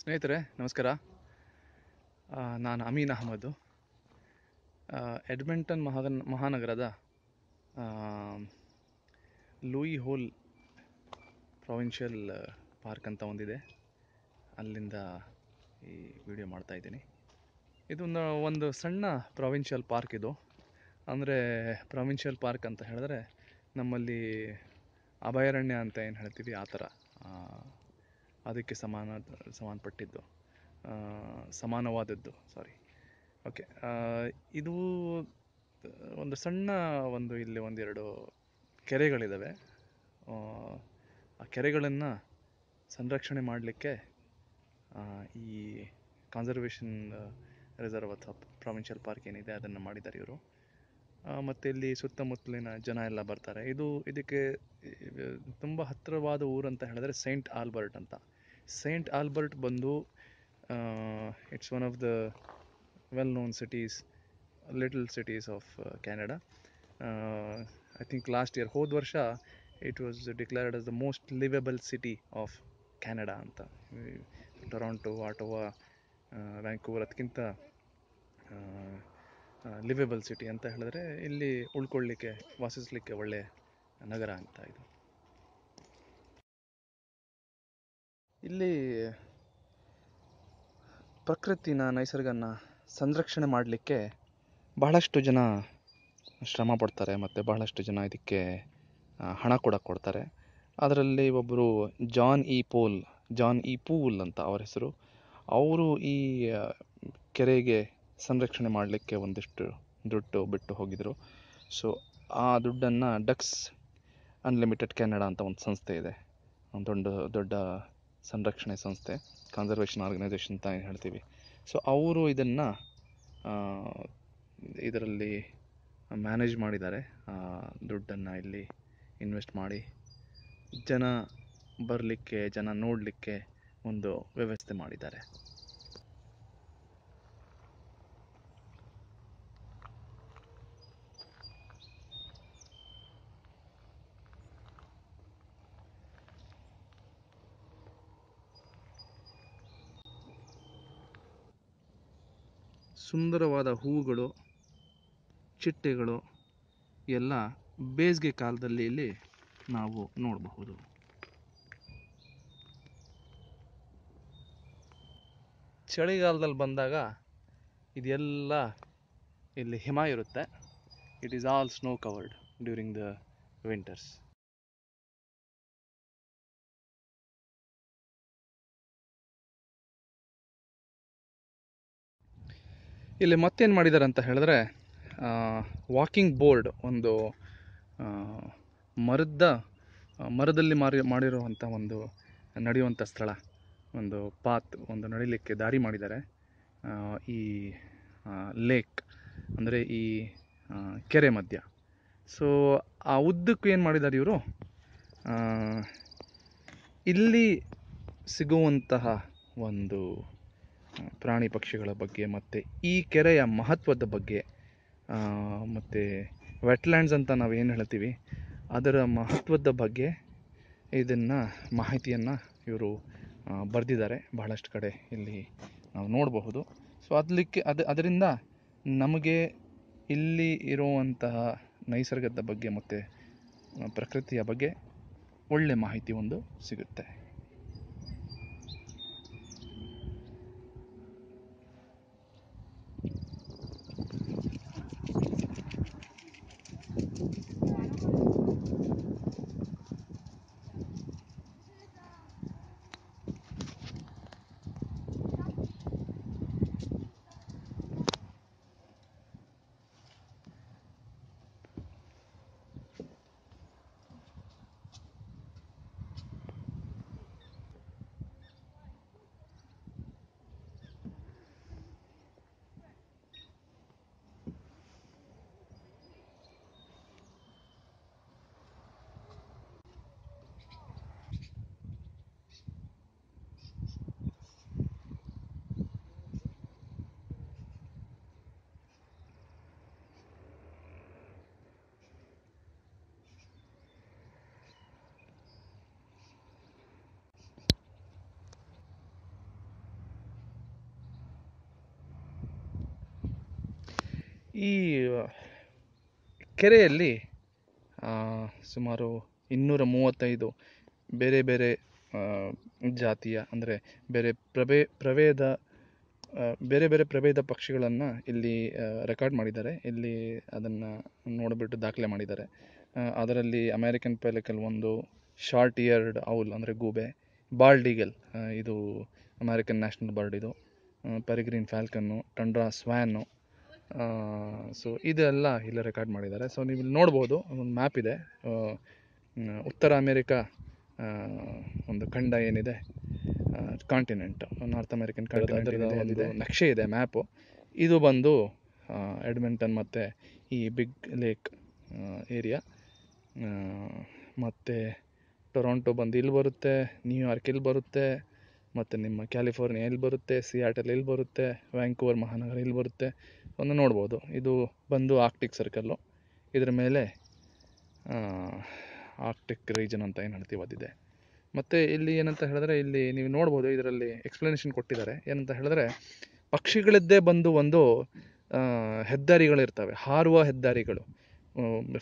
ಸ್ನೇಹಿತರೆ ನಮಸ್ಕಾರ ನಾನು ಅಮೀನ್ ಅಹಮದ್ದು ಎಡ್ಮಿಂಟನ್ ಮಹಾನ್ ಮಹಾನಗರದ ಲೂಯಿ ಹೋಲ್ ಪ್ರಾವಿನ್ಷಿಯಲ್ ಪಾರ್ಕ್ ಅಂತ ಒಂದಿದೆ ಅಲ್ಲಿಂದ ಈ ವಿಡಿಯೋ ಮಾಡ್ತಾಯಿದ್ದೀನಿ ಇದ್ದೀನಿ ಇದೊಂದು ಒಂದು ಸಣ್ಣ ಪ್ರಾವಿನ್ಷಿಯಲ್ ಪಾರ್ಕ್ ಇದು ಅಂದರೆ ಪ್ರಾವಿನ್ಷಿಯಲ್ ಪಾರ್ಕ್ ಅಂತ ಹೇಳಿದ್ರೆ ನಮ್ಮಲ್ಲಿ ಅಭಯಾರಣ್ಯ ಅಂತ ಏನು ಹೇಳ್ತೀವಿ ಆ ಥರ ಅದಕ್ಕೆ ಸಮಾನ ಸಮಾನಪಟ್ಟಿದ್ದು ಸಮಾನವಾದದ್ದು ಸಾರಿ ಓಕೆ ಇದು ಒಂದು ಸಣ್ಣ ಒಂದು ಇಲ್ಲಿ ಒಂದೆರಡು ಕೆರೆಗಳಿದ್ದಾವೆ ಆ ಕೆರೆಗಳನ್ನು ಸಂರಕ್ಷಣೆ ಮಾಡಲಿಕ್ಕೆ ಈ ಕನ್ಸರ್ವೇಷನ್ ರಿಸರ್ವ್ ಅಥವಾ ಪ್ರಾವಿನ್ಷಿಯಲ್ ಪಾರ್ಕ್ ಏನಿದೆ ಅದನ್ನು ಮಾಡಿದ್ದಾರೆ ಇವರು ಮತ್ತು ಇಲ್ಲಿ ಸುತ್ತಮುತ್ತಲಿನ ಜನ ಎಲ್ಲ ಬರ್ತಾರೆ ಇದು ಇದಕ್ಕೆ ತುಂಬ ಹತ್ತಿರವಾದ ಊರಂತ ಹೇಳಿದ್ರೆ ಸೈಂಟ್ ಆಲ್ಬರ್ಟ್ ಅಂತ ಸೇಂಟ್ ಆಲ್ಬರ್ಟ್ ಬಂದು it's one of the well known cities little cities of Canada I think last year ಹೋದ ವರ್ಷ it was declared as the most liveable city of Canada ಅಂತ ಟೊರಾಂಟೊ ಆಟೋವಾ ವ್ಯಾಂಕೂವರ್ ಅದಕ್ಕಿಂತ liveable city ಅಂತ ಹೇಳಿದ್ರೆ ಇಲ್ಲಿ ಉಳ್ಕೊಳ್ಳಿಕ್ಕೆ ವಾಸಿಸಲಿಕ್ಕೆ ಒಳ್ಳೆಯ ನಗರ ಅಂತ ಇದು ಇಲ್ಲಿ ಪ್ರಕೃತಿನ ನೈಸರ್ಗನ ಸಂರಕ್ಷಣೆ ಮಾಡಲಿಕ್ಕೆ ಬಹಳಷ್ಟು ಜನ ಶ್ರಮ ಪಡ್ತಾರೆ ಮತ್ತು ಬಹಳಷ್ಟು ಜನ ಇದಕ್ಕೆ ಹಣ ಕೂಡ ಕೊಡ್ತಾರೆ ಅದರಲ್ಲಿ ಒಬ್ಬರು John E Pole John E Poole ಅಂತ ಅವರ ಹೆಸರು ಅವರು ಈ ಕೆರೆಗೆ ಸಂರಕ್ಷಣೆ ಮಾಡಲಿಕ್ಕೆ ಒಂದಿಷ್ಟು ದುಡ್ಡು ಬಿಟ್ಟು ಹೋಗಿದ್ದರು ಸೊ ಆ ದುಡ್ಡನ್ನು ಡಕ್ಸ್ ಅನ್ಲಿಮಿಟೆಡ್ ಕೆನಡಾ ಅಂತ ಒಂದು ಸಂಸ್ಥೆ ಇದೆ ಒಂದು ದೊಡ್ಡ ದೊಡ್ಡ ಸಂರಕ್ಷಣೆ ಸಂಸ್ಥೆ ಕನ್ಸರ್ವೇಷನ್ ಆರ್ಗನೈಸೇಷನ್ ಅಂತ ಏನು ಹೇಳ್ತೀವಿ ಸೊ ಅವರು ಇದನ್ನು ಇದರಲ್ಲಿ ಮ್ಯಾನೇಜ್ ಮಾಡಿದ್ದಾರೆ ದುಡ್ಡನ್ನು ಇಲ್ಲಿ ಇನ್ವೆಸ್ಟ್ ಮಾಡಿ ಜನ ಬರಲಿಕ್ಕೆ ಜನ ನೋಡಲಿಕ್ಕೆ ಒಂದು ವ್ಯವಸ್ಥೆ ಮಾಡಿದ್ದಾರೆ ಸುಂದರವಾದ ಹೂವುಗಳು ಚಿಟ್ಟೆಗಳು ಎಲ್ಲ ಬೇಸಿಗೆ ಕಾಲದಲ್ಲಿ ಇಲ್ಲಿ ನಾವು ನೋಡಬಹುದು ಚಳಿಗಾಲದಲ್ಲಿ ಬಂದಾಗ ಇದೆಲ್ಲ ಇಲ್ಲಿ ಹಿಮ ಇರುತ್ತೆ it is all snow covered during the winters ಇಲ್ಲಿ ಮತ್ತೇನು ಮಾಡಿದ್ದಾರೆ ಅಂತ ಹೇಳಿದ್ರೆ ವಾಕಿಂಗ್ ಬೋರ್ಡ್ ಒಂದು ಮರದ ಮರದಲ್ಲಿ ಮಾರಿ ಮಾಡಿರುವಂಥ ಒಂದು ನಡೆಯುವಂಥ ಸ್ಥಳ ಒಂದು ಪಾತ್ ಒಂದು ನಡಿಲಿಕ್ಕೆ ದಾರಿ ಮಾಡಿದ್ದಾರೆ ಈ ಲೇಕ್ ಅಂದರೆ ಈ ಕೆರೆ ಮಧ್ಯ ಸೊ ಆ ಉದ್ದಕ್ಕೂ ಏನು ಮಾಡಿದ್ದಾರೆ ಇವರು ಇಲ್ಲಿ ಸಿಗುವಂತಹ ಒಂದು ಪ್ರಾಣಿ ಪಕ್ಷಿಗಳ ಬಗ್ಗೆ ಮತ್ತು ಈ ಕೆರೆಯ ಮಹತ್ವದ ಬಗ್ಗೆ ಮತ್ತು ವೆಟ್ಲ್ಯಾಂಡ್ಸ್ ಅಂತ ನಾವು ಏನು ಹೇಳ್ತೀವಿ ಅದರ ಮಹತ್ವದ ಬಗ್ಗೆ ಇದನ್ನು ಮಾಹಿತಿಯನ್ನು ಇವರು ಬರೆದಿದ್ದಾರೆ ಬಹಳಷ್ಟು ಕಡೆ ಇಲ್ಲಿ ನಾವು ನೋಡಬಹುದು ಸೊ ಅದಕ್ಕೆ ಅದು ಅದರಿಂದ ನಮಗೆ ಇಲ್ಲಿ ಇರುವಂತಹ ನೈಸರ್ಗದ ಬಗ್ಗೆ ಮತ್ತು ಪ್ರಕೃತಿಯ ಬಗ್ಗೆ ಒಳ್ಳೆಯ ಮಾಹಿತಿ ಒಂದು ಸಿಗುತ್ತೆ ಈ ಕೆರೆಯಲ್ಲಿ ಸುಮಾರು ಇನ್ನೂರ ಮೂವತ್ತೈದು ಬೇರೆ ಬೇರೆ ಜಾತಿಯ ಅಂದರೆ ಬೇರೆ ಪ್ರಭೇ ಪ್ರಭೇದ ಬೇರೆ ಬೇರೆ ಪ್ರಭೇದ ಪಕ್ಷಿಗಳನ್ನು ಇಲ್ಲಿ ರೆಕಾರ್ಡ್ ಮಾಡಿದ್ದಾರೆ ಇಲ್ಲಿ ಅದನ್ನು ನೋಡಿಬಿಟ್ಟು ದಾಖಲೆ ಮಾಡಿದ್ದಾರೆ ಅದರಲ್ಲಿ ಅಮೇರಿಕನ್ ಪೆಲಿಕಲ್ ಒಂದು ಶಾರ್ಟ್ ಇಯರ್ಡ್ ಔಲ್ ಅಂದರೆ ಗೂಬೆ ಬಾಲ್ ಇದು ಅಮೇರಿಕನ್ ನ್ಯಾಷನಲ್ ಬರ್ಡ್ ಇದು ಪೆರಿಗ್ರೀನ್ ಫ್ಯಾಲ್ಕನ್ನು ಟಂಡ್ರಾ ಸ್ವ್ಯಾನು ಸೊ ಇದೆಲ್ಲ ಇಲ್ಲೇ ರೆಕಾರ್ಡ್ ಮಾಡಿದ್ದಾರೆ ಸೊ ನೀವು ಇಲ್ಲಿ ನೋಡ್ಬೋದು ಒಂದು ಮ್ಯಾಪ್ ಇದೆ ಉತ್ತರ ಅಮೇರಿಕಾ ಒಂದು ಖಂಡ ಏನಿದೆ ಕಾಂಟಿನೆಂಟ್ ನಾರ್ತ್ ಅಮೇರಿಕನ್ ಕಾಂಟಿನೆಂಟ್ ನಕ್ಷೆ ಇದೆ ಮ್ಯಾಪು ಇದು ಬಂದು ಎಡ್ಮಿಂಟನ್ ಮತ್ತು ಈ ಬಿಗ್ ಲೇಕ್ ಏರಿಯಾ ಮತ್ತು ಟೊರೊಂಟೊ ಬಂದು ಇಲ್ಲಿ ಬರುತ್ತೆ ನ್ಯೂಯಾರ್ಕ್ ಇಲ್ಲಿ ಬರುತ್ತೆ ಮತ್ತು ನಿಮ್ಮ ಕ್ಯಾಲಿಫೋರ್ನಿಯಾ ಎಲ್ಲಿ ಬರುತ್ತೆ ಸಿಯಾಟಲ್ ಎಲ್ಲಿ ಬರುತ್ತೆ ವ್ಯಾಂಕೂವರ್ ಮಹಾನಗರ ಎಲ್ಲಿ ಬರುತ್ತೆ ಒಂದು ನೋಡ್ಬೋದು ಇದು ಬಂದು ಆರ್ಕ್ಟಿಕ್ ಸರ್ಕಲ್ಲು ಇದರ ಮೇಲೆ ಆರ್ಕ್ಟಿಕ್ ರೀಜನ್ ಅಂತ ಏನು ಹೇಳ್ತೀವಿ ಅದಿದೆ ಮತ್ತು ಇಲ್ಲಿ ಏನಂತ ಹೇಳಿದ್ರೆ ಇಲ್ಲಿ ನೀವು ನೋಡ್ಬೋದು ಇದರಲ್ಲಿ ಎಕ್ಸ್ಪ್ಲನೇಷನ್ ಕೊಟ್ಟಿದ್ದಾರೆ ಏನಂತ ಹೇಳಿದ್ರೆ ಪಕ್ಷಿಗಳಿದ್ದೇ ಬಂದು ಒಂದು ಹೆದ್ದಾರಿಗಳಿರ್ತವೆ ಹಾರುವ ಹೆದ್ದಾರಿಗಳು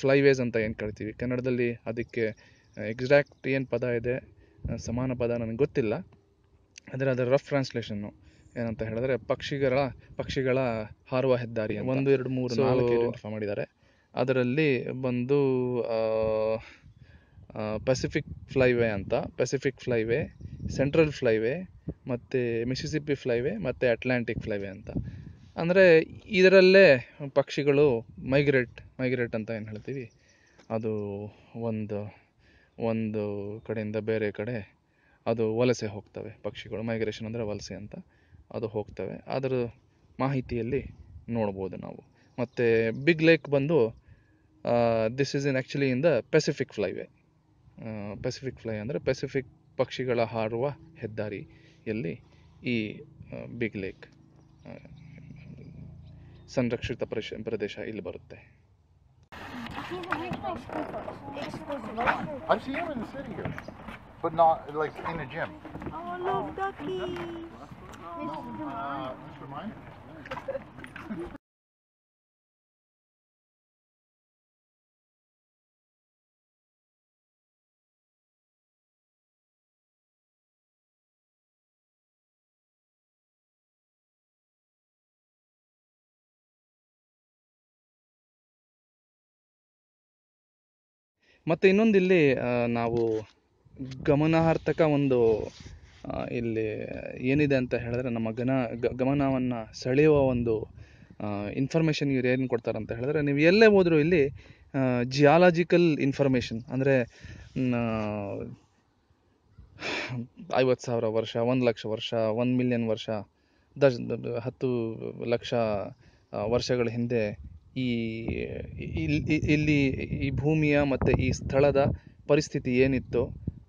ಫ್ಲೈವೇಸ್ ಅಂತ ಏನು ಕರಿತೀವಿ ಕನ್ನಡದಲ್ಲಿ ಅದಕ್ಕೆ ಎಕ್ಸಾಕ್ಟ್ ಏನು ಪದ ಇದೆ ಸಮಾನ ಪದ ನನಗೆ ಗೊತ್ತಿಲ್ಲ ಅಂದರೆ ಅದರ ರಫ್ ಟ್ರಾನ್ಸ್ಲೇಷನ್ನು ಏನಂತ ಹೇಳಿದ್ರೆ ಪಕ್ಷಿಗಳ ಪಕ್ಷಿಗಳ ಹಾರುವ ಹೆದ್ದಾರಿ ಒಂದು ಎರಡು ಮೂರು ನಾಲ್ಕು ಮಾಡಿದ್ದಾರೆ ಅದರಲ್ಲಿ ಬಂದು ಪೆಸಿಫಿಕ್ ಫ್ಲೈವೇ ಅಂತ ಪೆಸಿಫಿಕ್ ಫ್ಲೈವೇ ಸೆಂಟ್ರಲ್ ಫ್ಲೈವೇ ಮತ್ತು ಮಿಸಿಸಿಪಿ ಫ್ಲೈವೇ ಮತ್ತು ಅಟ್ಲಾಂಟಿಕ್ ಫ್ಲೈವೇ ಅಂತ ಅಂದರೆ ಇದರಲ್ಲೇ ಪಕ್ಷಿಗಳು ಮೈಗ್ರೇಟ್ ಮೈಗ್ರೇಟ್ ಅಂತ ಏನು ಹೇಳ್ತೀವಿ ಅದು ಒಂದು ಒಂದು ಕಡೆಯಿಂದ ಬೇರೆ ಕಡೆ ಅದು ವಲಸೆ ಹೋಗ್ತವೆ ಪಕ್ಷಿಗಳು ಮೈಗ್ರೇಷನ್ ಅಂದರೆ ವಲಸೆ ಅಂತ ಅದು ಹೋಗ್ತವೆ ಅದರ ಮಾಹಿತಿಯಲ್ಲಿ ನೋಡ್ಬೋದು ನಾವು ಮತ್ತು ಬಿಗ್ ಲೇಕ್ ಬಂದು this is in actually in the Pacific flyway Pacific fly ಅಂದರೆ ಪೆಸಿಫಿಕ್ ಪಕ್ಷಿಗಳ ಹಾರುವ ಹೆದ್ದಾರಿಯಲ್ಲಿ ಈ ಬಿಗ್ ಲೇಕ್ ಸಂರಕ್ಷಿತ ಪ್ರಶ ಪ್ರದೇಶ ಇಲ್ಲಿ ಬರುತ್ತೆ But not like in a gym. Oh, love ducky. Oh. Mr. Mine? Uh, ಮತ್ತು ಇನ್ನೊಂದು ಇಲ್ಲಿ ನಾವು ಗಮನಾರ್ಥಕ ಒಂದು ಇಲ್ಲಿ ಏನಿದೆ ಅಂತ ಹೇಳಿದ್ರೆ ನಮ್ಮ ಗನ ಗಮನವನ್ನು ಸೆಳೆಯುವ ಒಂದು ಇನ್ಫಾರ್ಮೇಷನ್ ಇವ್ರು ಏನು ಕೊಡ್ತಾರೆ ಅಂತ ಹೇಳಿದ್ರೆ ನೀವು ಎಲ್ಲೇ ಹೋದರೂ ಇಲ್ಲಿ ಜಿಯಾಲಜಿಕಲ್ ಇನ್ಫಾರ್ಮೇಷನ್ ಅಂದರೆ ಐವತ್ತು ಸಾವಿರ ವರ್ಷ ಒಂದು ಲಕ್ಷ ವರ್ಷ ಒಂದು ಮಿಲಿಯನ್ ವರ್ಷ ದ ಹತ್ತು ಲಕ್ಷ ವರ್ಷಗಳ ಹಿಂದೆ ಈ ಇಲ್ಲಿ ಈ ಭೂಮಿಯ ಮತ್ತು ಈ ಸ್ಥಳದ ಪರಿಸ್ಥಿತಿ ಏನಿತ್ತು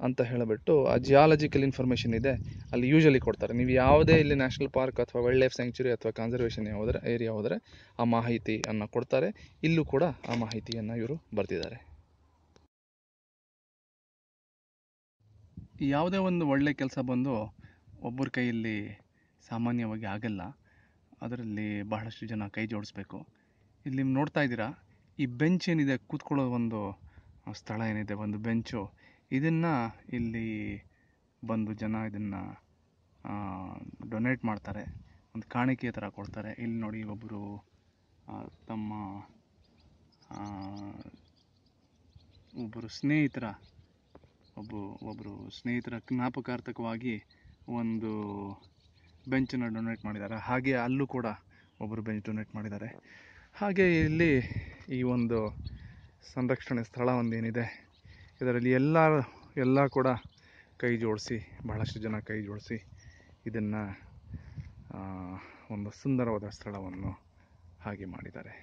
ಅಂತ ಹೇಳಿಬಿಟ್ಟು ಆ ಜಿಯಾಲಜಿಕಲ್ ಇನ್ಫಾರ್ಮೇಷನ್ ಇದೆ ಅಲ್ಲಿ ಯೂಶಲಿ ಕೊಡ್ತಾರೆ ನೀವು ಯಾವುದೇ ಇಲ್ಲಿ ನ್ಯಾಷನಲ್ ಪಾರ್ಕ್ ಅಥವಾ ವೈಲ್ಡ್ ಲೈಫ್ ಸ್ಯಾಂಕ್ಚುರಿ ಅಥವಾ ಕನ್ಸರ್ವೇಷನ್ ಹೋದರೆ ಏರಿಯಾ ಹೋದರೆ ಆ ಮಾಹಿತಿಯನ್ನು ಕೊಡ್ತಾರೆ ಇಲ್ಲೂ ಕೂಡ ಆ ಮಾಹಿತಿಯನ್ನು ಇವರು ಬರ್ತಿದ್ದಾರೆ ಯಾವುದೇ ಒಂದು ಒಳ್ಳೆ ಕೆಲಸ ಬಂದು ಒಬ್ಬರ ಕೈಯಲ್ಲಿ ಸಾಮಾನ್ಯವಾಗಿ ಆಗಲ್ಲ ಅದರಲ್ಲಿ ಬಹಳಷ್ಟು ಜನ ಕೈ ಜೋಡಿಸ್ಬೇಕು ಇಲ್ಲಿ ನೋಡ್ತಾ ಇದ್ದೀರಾ ಈ ಬೆಂಚ್ ಏನಿದೆ ಕೂತ್ಕೊಳ್ಳೋ ಒಂದು ಸ್ಥಳ ಏನಿದೆ ಒಂದು ಬೆಂಚು ಇದನ್ನು ಇಲ್ಲಿ ಬಂದು ಜನ ಇದನ್ನು ಡೊನೇಟ್ ಮಾಡ್ತಾರೆ ಒಂದು ಕಾಣಿಕೆ ಥರ ಕೊಡ್ತಾರೆ ಇಲ್ಲಿ ನೋಡಿ ಒಬ್ಬರು ತಮ್ಮ ಒಬ್ಬರು ಸ್ನೇಹಿತರ ಒಬ್ಬ ಒಬ್ಬರು ಸ್ನೇಹಿತರ ಜ್ಞಾಪಕಾರ್ಥಕವಾಗಿ ಒಂದು ಬೆಂಚನ್ನು ಡೊನೇಟ್ ಮಾಡಿದ್ದಾರೆ ಹಾಗೆ ಅಲ್ಲೂ ಕೂಡ ಒಬ್ಬರು ಬೆಂಚ್ ಡೊನೇಟ್ ಮಾಡಿದ್ದಾರೆ ಹಾಗೆ ಇಲ್ಲಿ ಈ ಒಂದು ಸಂರಕ್ಷಣೆ ಸ್ಥಳ ಒಂದೇನಿದೆ ಇದರಲ್ಲಿ ಎಲ್ಲ ಎಲ್ಲ ಕೂಡ ಕೈ ಜೋಡಿಸಿ ಬಹಳಷ್ಟು ಜನ ಕೈ ಜೋಡಿಸಿ ಇದನ್ನು ಒಂದು ಸುಂದರವಾದ ಸ್ಥಳವನ್ನು ಹಾಗೆ ಮಾಡಿದ್ದಾರೆ